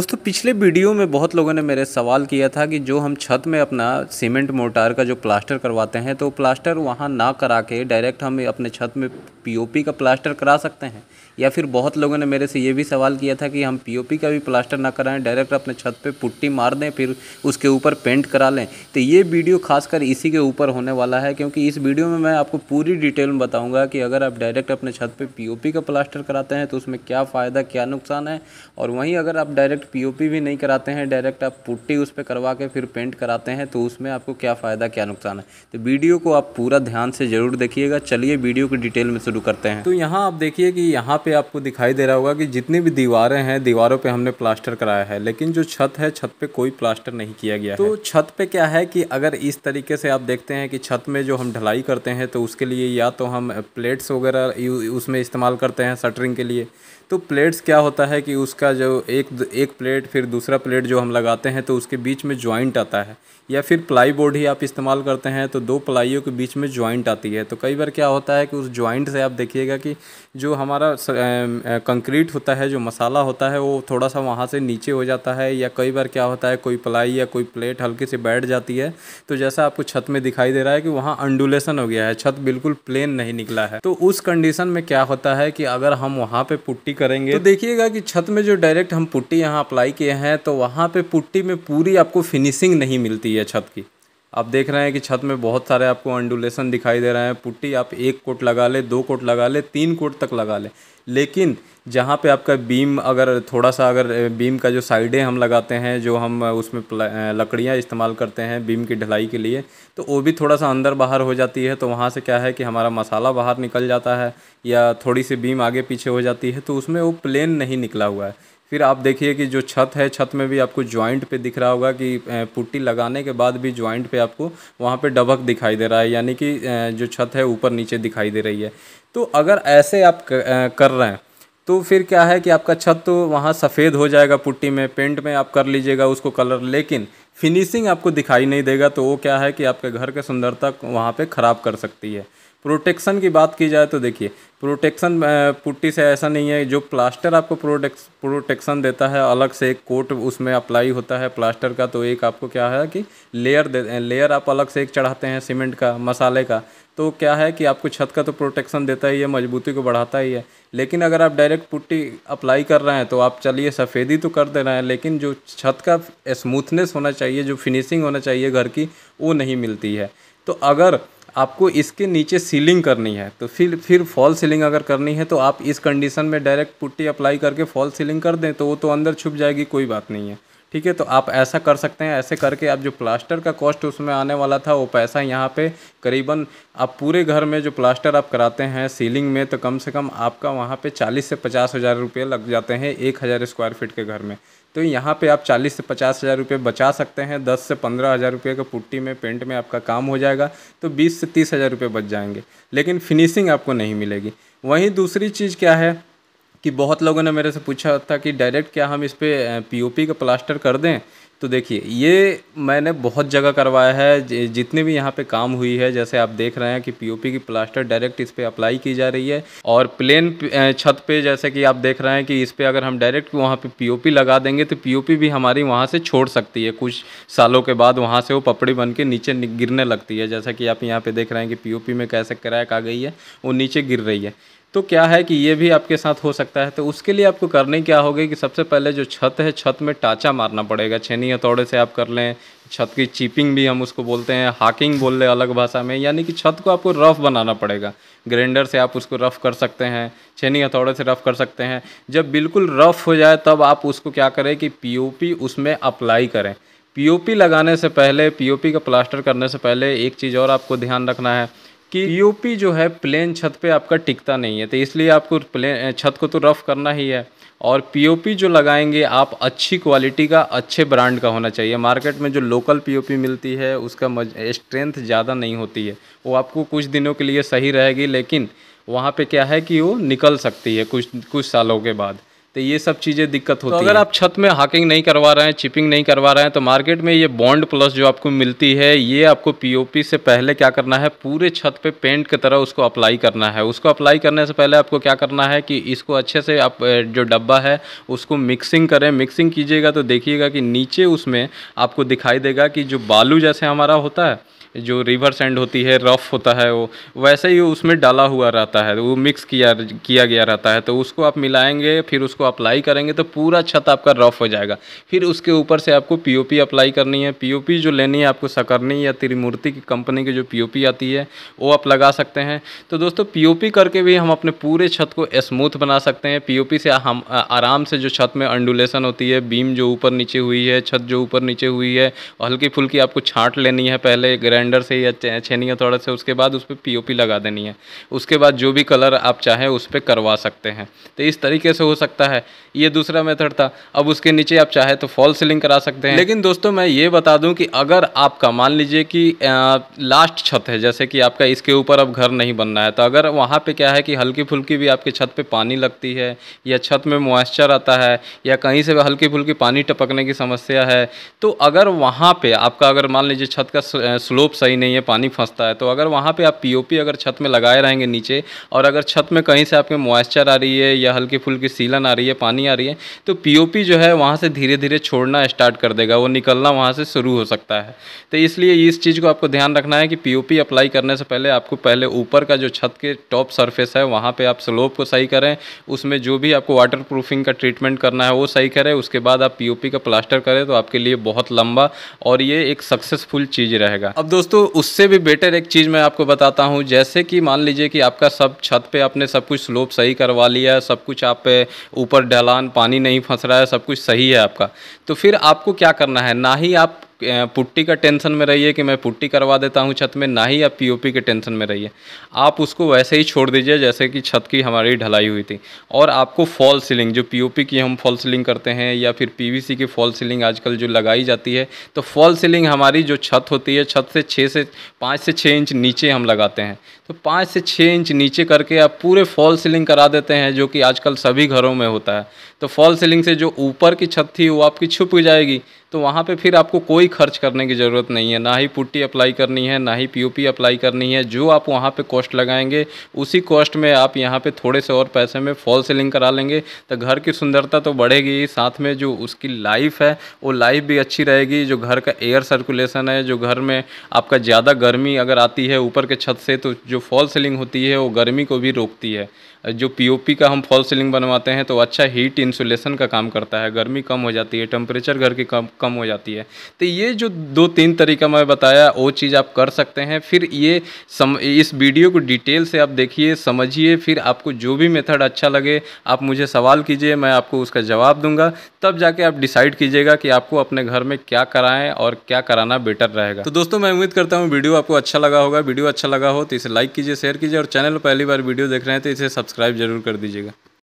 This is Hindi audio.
Dost पिछले वीडियो में बहुत लोगों ने मेरे सवाल किया था कि जो हम छत में अपना सीमेंट मोटार का जो प्लास्टर करवाते हैं तो प्लास्टर वहाँ ना करा के डायरेक्ट हम अपने छत में पीओपी का प्लास्टर करा सकते हैं या फिर बहुत लोगों ने मेरे से ये भी सवाल किया था कि हम पीओपी का भी प्लास्टर ना कराएं डायरेक्ट अपने छत पे पुट्टी मार दें फिर उसके ऊपर पेंट करा लें तो ये वीडियो खासकर इसी के ऊपर होने वाला है क्योंकि इस वीडियो में मैं आपको पूरी डिटेल में बताऊँगा कि अगर आप डायरेक्ट अपने छत पर पी का प्लास्टर कराते हैं तो उसमें क्या फ़ायदा क्या नुकसान है और वहीं अगर आप डायरेक्ट पी पुट्टी भी नहीं कराते हैं डायरेक्ट आप पुट्टी उस पर करवा के फिर पेंट कराते हैं तो उसमें आपको क्या फ़ायदा क्या नुकसान है तो वीडियो को आप पूरा ध्यान से ज़रूर देखिएगा चलिए वीडियो की डिटेल में शुरू करते हैं तो यहाँ आप देखिए कि यहाँ पर आपको दिखाई दे रहा होगा कि जितनी भी दीवारें हैं दीवारों पर हमने प्लास्टर कराया है लेकिन जो छत है छत पर कोई प्लास्टर नहीं किया गया तो छत पर क्या है कि अगर इस तरीके से आप देखते हैं कि छत में जो हम ढलाई करते हैं तो उसके लिए या तो हम प्लेट्स वगैरह उसमें इस्तेमाल करते हैं शटरिंग के लिए तो प्लेट्स क्या होता है कि उसका जो एक एक प्लेट फिर दूसरा प्लेट जो हम लगाते हैं तो उसके बीच में जॉइंट आता है या फिर प्लाई बोर्ड ही आप इस्तेमाल करते हैं तो दो प्लाइयों के बीच में जॉइंट आती है तो कई बार क्या होता है कि उस जॉइंट से आप देखिएगा कि जो हमारा कंक्रीट होता है जो मसाला होता है वो थोड़ा सा वहाँ से नीचे हो जाता है या कई बार क्या होता है कोई प्लाई या कोई प्लेट हल्के से बैठ जाती है तो जैसा आपको छत में दिखाई दे रहा है कि वहाँ अंडुलेशन हो गया है छत बिल्कुल प्लेन नहीं निकला है तो उस कंडीशन में क्या होता है कि अगर हम वहाँ पर पुट्टी करेंगे तो देखिएगा कि छत में जो डायरेक्ट हम पुट्टी यहाँ अप्लाई किए हैं तो वहाँ पे पुट्टी में पूरी आपको फिनिशिंग नहीं मिलती है छत की आप देख रहे हैं कि छत में बहुत सारे आपको अंडुलेशन दिखाई दे रहे हैं पुट्टी आप एक कोट लगा ले दो कोट लगा ले तीन कोट तक लगा ले लेकिन जहाँ पे आपका बीम अगर थोड़ा सा अगर बीम का जो साइडें हम लगाते हैं जो हम उसमें लकड़ियाँ इस्तेमाल करते हैं बीम की ढलाई के लिए तो वो भी थोड़ा सा अंदर बाहर हो जाती है तो वहाँ से क्या है कि हमारा मसाला बाहर निकल जाता है या थोड़ी सी बीम आगे पीछे हो जाती है तो उसमें वो प्लेन नहीं निकला हुआ है फिर आप देखिए कि जो छत है छत में भी आपको ज्वाइंट पे दिख रहा होगा कि पुट्टी लगाने के बाद भी ज्वाइंट पे आपको वहाँ पे डबक दिखाई दे रहा है यानी कि जो छत है ऊपर नीचे दिखाई दे रही है तो अगर ऐसे आप कर रहे हैं तो फिर क्या है कि आपका छत तो वहाँ सफ़ेद हो जाएगा पुट्टी में पेंट में आप कर लीजिएगा उसको कलर लेकिन फिनिशिंग आपको दिखाई नहीं देगा तो वो क्या है कि आपके घर के सुंदरता वहाँ पे ख़राब कर सकती है प्रोटेक्शन की बात की जाए तो देखिए प्रोटेक्शन पुट्टी से ऐसा नहीं है जो प्लास्टर आपको प्रोटेक्स प्रोटेक्शन देता है अलग से एक कोट उसमें अप्लाई होता है प्लास्टर का तो एक आपको क्या है कि लेयर दे लेयर आप अलग से एक चढ़ाते हैं सीमेंट का मसाले का तो क्या है कि आपको छत का तो प्रोटेक्शन देता ही है मजबूती को बढ़ाता ही है लेकिन अगर आप डायरेक्ट पुट्टी अप्लाई कर रहे हैं तो आप चलिए सफ़ेदी तो कर दे रहे हैं लेकिन जो छत का स्मूथनेस होना चाहिए जो फिनिशिंग होना चाहिए घर की वो नहीं मिलती है तो अगर आपको इसके नीचे सीलिंग करनी है तो फिर फिर फॉल सीलिंग अगर करनी है तो आप इस कंडीशन में डायरेक्ट पुट्टी अप्लाई करके फॉल सीलिंग कर दें तो वो तो अंदर छुप जाएगी कोई बात नहीं है ठीक है तो आप ऐसा कर सकते हैं ऐसे करके आप जो प्लास्टर का कॉस्ट उसमें आने वाला था वो पैसा यहाँ पे करीबन आप पूरे घर में जो प्लास्टर आप कराते हैं सीलिंग में तो कम से कम आपका वहाँ पे चालीस से पचास हज़ार रुपये लग जाते हैं एक हज़ार स्क्वायर फीट के घर में तो यहाँ पे आप चालीस से पचास हज़ार रुपये बचा सकते हैं दस से पंद्रह हज़ार रुपये का पुट्टी में पेंट में आपका काम हो जाएगा तो बीस से तीस हज़ार रुपये बच जाएंगे लेकिन फिनिशिंग आपको नहीं मिलेगी वहीं दूसरी चीज़ क्या है कि बहुत लोगों ने मेरे से पूछा था कि डायरेक्ट क्या हम इस पर पी का प्लास्टर कर दें तो देखिए ये मैंने बहुत जगह करवाया है जितने भी यहाँ पे काम हुई है जैसे आप देख रहे हैं कि पीओपी की प्लास्टर डायरेक्ट इस पर अप्लाई की जा रही है और प्लेन छत पे जैसे कि आप देख रहे हैं कि इस पर अगर हम डायरेक्ट वहाँ पे पीओपी लगा देंगे तो पीओपी भी हमारी वहाँ से छोड़ सकती है कुछ सालों के बाद वहाँ से वो पपड़ी बन के नीचे गिरने लगती है जैसा कि आप यहाँ पर देख रहे हैं कि पी में कैसे क्रैक आ गई है वो नीचे गिर रही है तो क्या है कि ये भी आपके साथ हो सकता है तो उसके लिए आपको करने क्या होगी कि सबसे पहले जो छत है छत में टाँचा मारना पड़ेगा छेनी हथौड़े से आप कर लें छत की चीपिंग भी हम उसको बोलते हैं हाकिंग बोल लें अलग भाषा में यानी कि छत को आपको रफ़ बनाना पड़ेगा ग्राइंडर से आप उसको रफ़ कर सकते हैं छेनी हथौड़े से रफ़ कर सकते हैं जब बिल्कुल रफ़ हो जाए तब आप उसको क्या करें कि पी उसमें अप्लाई करें पी लगाने से पहले पी का प्लास्टर करने से पहले एक चीज़ और आपको ध्यान रखना है कि पी जो है प्लेन छत पे आपका टिकता नहीं है तो इसलिए आपको प्लेन छत को तो रफ़ करना ही है और पीओपी जो लगाएंगे आप अच्छी क्वालिटी का अच्छे ब्रांड का होना चाहिए मार्केट में जो लोकल पीओपी मिलती है उसका स्ट्रेंथ ज़्यादा नहीं होती है वो आपको कुछ दिनों के लिए सही रहेगी लेकिन वहाँ पे क्या है कि वो निकल सकती है कुछ कुछ सालों के बाद तो ये सब चीज़ें दिक्कत तो होती है तो अगर आप छत में हाकिंग नहीं करवा रहे हैं चिपिंग नहीं करवा रहे हैं तो मार्केट में ये बॉन्ड प्लस जो आपको मिलती है ये आपको पीओपी से पहले क्या करना है पूरे छत पे पेंट की तरह उसको अप्लाई करना है उसको अप्लाई करने से पहले आपको क्या करना है कि इसको अच्छे से आप जो डब्बा है उसको मिक्सिंग करें मिक्सिंग कीजिएगा तो देखिएगा कि नीचे उसमें आपको दिखाई देगा कि जो बालू जैसे हमारा होता है जो रिवर सेंड होती है रफ होता है वो वैसे ही उसमें डाला हुआ रहता है वो मिक्स किया किया गया रहता है तो उसको आप मिलाएंगे फिर उसको अप्लाई करेंगे तो पूरा छत आपका रफ हो जाएगा फिर उसके ऊपर से आपको पीओपी अप्लाई करनी है पीओपी जो लेनी है आपको सकरनी या त्रिमूर्ति की कंपनी की जो पी आती है वो आप लगा सकते हैं तो दोस्तों पी करके भी हम अपने पूरे छत को स्मूथ बना सकते हैं पी से हम आराम से जो छत में अंडुलेशन होती है बीम जो ऊपर नीचे हुई है छत जो ऊपर नीचे हुई है हल्की फुल्की आपको छाँट लेनी है पहले ग्रैंड ब्लेंडर से या छेनी हथौड़ा से उसके बाद उस पर पी लगा देनी है उसके बाद जो भी कलर आप चाहें उस पर करवा सकते हैं तो इस तरीके से हो सकता है ये दूसरा मेथड था अब उसके नीचे आप चाहे तो फॉल सीलिंग करा सकते हैं लेकिन दोस्तों मैं ये बता दूं कि अगर आपका मान लीजिए कि लास्ट छत है जैसे कि आपका इसके ऊपर अब घर नहीं बनना है तो अगर वहाँ पे क्या है कि हल्की फुल्की भी आपकी छत पे पानी लगती है या छत में मॉइस्चर आता है या कहीं से हल्की फुल्की पानी टपकने की समस्या है तो अगर वहाँ पर आपका अगर मान लीजिए छत का स्लोप स्लोप सही नहीं है पानी फंसता है तो अगर वहाँ पे आप पीओपी अगर छत में लगाए रहेंगे नीचे और अगर छत में कहीं से आपके मॉइस्चर आ रही है या हल्की फुल्की सीलन आ रही है पानी आ रही है तो पीओपी जो है वहाँ से धीरे धीरे छोड़ना स्टार्ट कर देगा वो निकलना वहाँ से शुरू हो सकता है तो इसलिए इस चीज़ को आपको ध्यान रखना है कि पी अप्लाई करने से पहले आपको पहले ऊपर का जो छत के टॉप सर्फेस है वहाँ पर आप स्लोप को सही करें उसमें जो भी आपको वाटर प्रूफिंग का ट्रीटमेंट करना है वो सही करें उसके बाद आप पी का प्लास्टर करें तो आपके लिए बहुत लंबा और ये एक सक्सेसफुल चीज़ रहेगा अब दोस्तों दोस्तों उससे भी बेटर एक चीज़ मैं आपको बताता हूँ जैसे कि मान लीजिए कि आपका सब छत पे आपने सब कुछ स्लोप सही करवा लिया है सब कुछ आप पे ऊपर ढलान पानी नहीं फंस रहा है सब कुछ सही है आपका तो फिर आपको क्या करना है ना ही आप पुट्टी का टेंशन में रहिए कि मैं पुट्टी करवा देता हूँ छत में ना ही आप पीओपी के टेंशन में रहिए आप उसको वैसे ही छोड़ दीजिए जैसे कि छत की हमारी ढलाई हुई थी और आपको फॉल सीलिंग जो पीओपी की हम फॉल सीलिंग करते हैं या फिर पीवीसी की फॉल सीलिंग आजकल जो लगाई जाती है तो फॉल सीलिंग हमारी जो छत होती है छत से छः से पाँच से छः इंच नीचे हम लगाते हैं तो पाँच से छः इंच नीचे करके आप पूरे फॉल सीलिंग करा देते हैं जो कि आजकल सभी घरों में होता है तो फॉल सीलिंग से जो ऊपर की छत थी वो आपकी छुप जाएगी तो वहाँ पे फिर आपको कोई खर्च करने की ज़रूरत नहीं है ना ही पुट्टी अप्लाई करनी है ना ही पीओपी अप्लाई करनी है जो आप वहाँ पे कॉस्ट लगाएंगे उसी कॉस्ट में आप यहाँ पे थोड़े से और पैसे में फॉल सीलिंग करा लेंगे तो घर की सुंदरता तो बढ़ेगी साथ में जो उसकी लाइफ है वो लाइफ भी अच्छी रहेगी जो घर का एयर सर्कुलेशन है जो घर में आपका ज़्यादा गर्मी अगर आती है ऊपर के छत से तो जो फॉल सीलिंग होती है वो गर्मी को भी रोकती है जो पीओपी का हम फॉल सीलिंग बनवाते हैं तो अच्छा हीट इंसुलेशन का काम करता है गर्मी कम हो जाती है टेम्परेचर घर की कम कम हो जाती है तो ये जो दो तीन तरीका मैं बताया वो चीज़ आप कर सकते हैं फिर ये सम इस वीडियो को डिटेल से आप देखिए समझिए फिर आपको जो भी मेथड अच्छा लगे आप मुझे सवाल कीजिए मैं आपको उसका जवाब दूंगा तब जाके आप डिसाइड कीजिएगा कि आपको अपने घर में क्या कराएं और क्या कराना बेटर रहेगा तो दोस्तों मैं उम्मीद करता हूँ वीडियो आपको अच्छा लगा होगा वीडियो अच्छा लगा हो तो इसे लाइक कीजिए शेयर कीजिए और चैनल पहली बार वीडियो देख रहे हैं तो इसे सब्सक्राइब सब्सक्राइब ज़रूर कर दीजिएगा